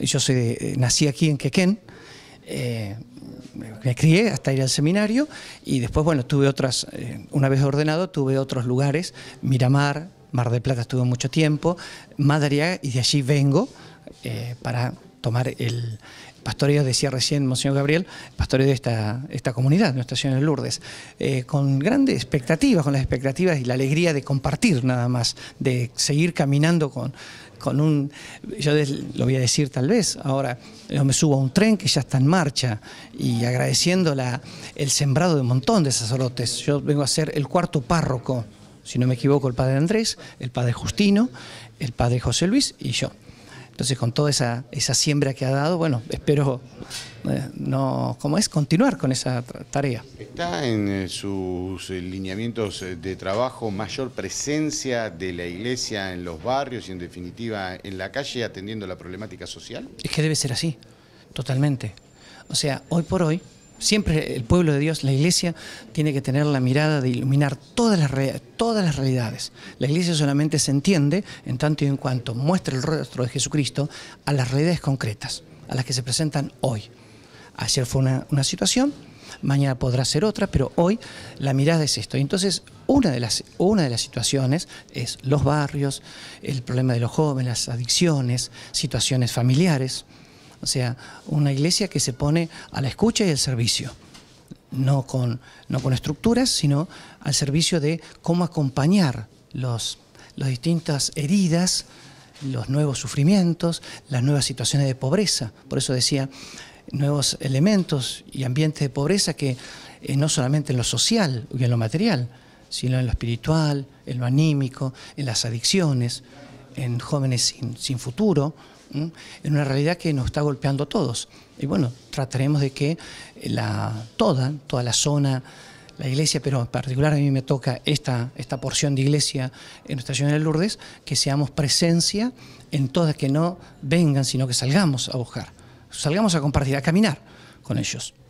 Yo soy eh, nací aquí en Quequén, eh, me crié hasta ir al seminario y después, bueno, tuve otras, eh, una vez ordenado, tuve otros lugares, Miramar, Mar de Plata estuve mucho tiempo, Madariaga, y de allí vengo para tomar el pastoreo, decía recién Monseñor Gabriel, pastoreo de esta, esta comunidad, nuestra Señora de Lourdes, eh, con grandes expectativas, con las expectativas y la alegría de compartir nada más, de seguir caminando con, con un, yo lo voy a decir tal vez, ahora me subo a un tren que ya está en marcha y agradeciendo el sembrado de un montón de sacerdotes, yo vengo a ser el cuarto párroco, si no me equivoco, el padre Andrés, el padre Justino, el padre José Luis y yo. Entonces, con toda esa, esa siembra que ha dado, bueno, espero, eh, no, ¿cómo es? Continuar con esa tarea. ¿Está en eh, sus eh, lineamientos de trabajo mayor presencia de la iglesia en los barrios y, en definitiva, en la calle atendiendo la problemática social? Es que debe ser así, totalmente. O sea, hoy por hoy, Siempre el pueblo de Dios, la iglesia, tiene que tener la mirada de iluminar todas las, todas las realidades. La iglesia solamente se entiende en tanto y en cuanto muestra el rostro de Jesucristo a las realidades concretas, a las que se presentan hoy. Ayer fue una, situación, mañana podrá ser otra, pero hoy la mirada es esto. Entonces, una una de las situaciones es los barrios, el problema de los jóvenes, las adicciones, situaciones familiares, o sea, una iglesia que se pone a la escucha y al servicio. No con, no con estructuras, sino al servicio de cómo acompañar los, las distintas heridas, los nuevos sufrimientos, las nuevas situaciones de pobreza. Por eso decía, nuevos elementos y ambientes de pobreza que eh, no solamente en lo social y en lo material, sino en lo espiritual, en lo anímico, en las adicciones, en jóvenes sin, futuro, en una realidad que nos está golpeando a todos. Y bueno, trataremos de que la, toda, toda la zona, la iglesia, pero en particular a mí me toca esta, esta porción de iglesia en Nuestra ciudad de Lourdes, que seamos presencia en todas, que no vengan, sino que salgamos a buscar, salgamos a compartir, a caminar con ellos.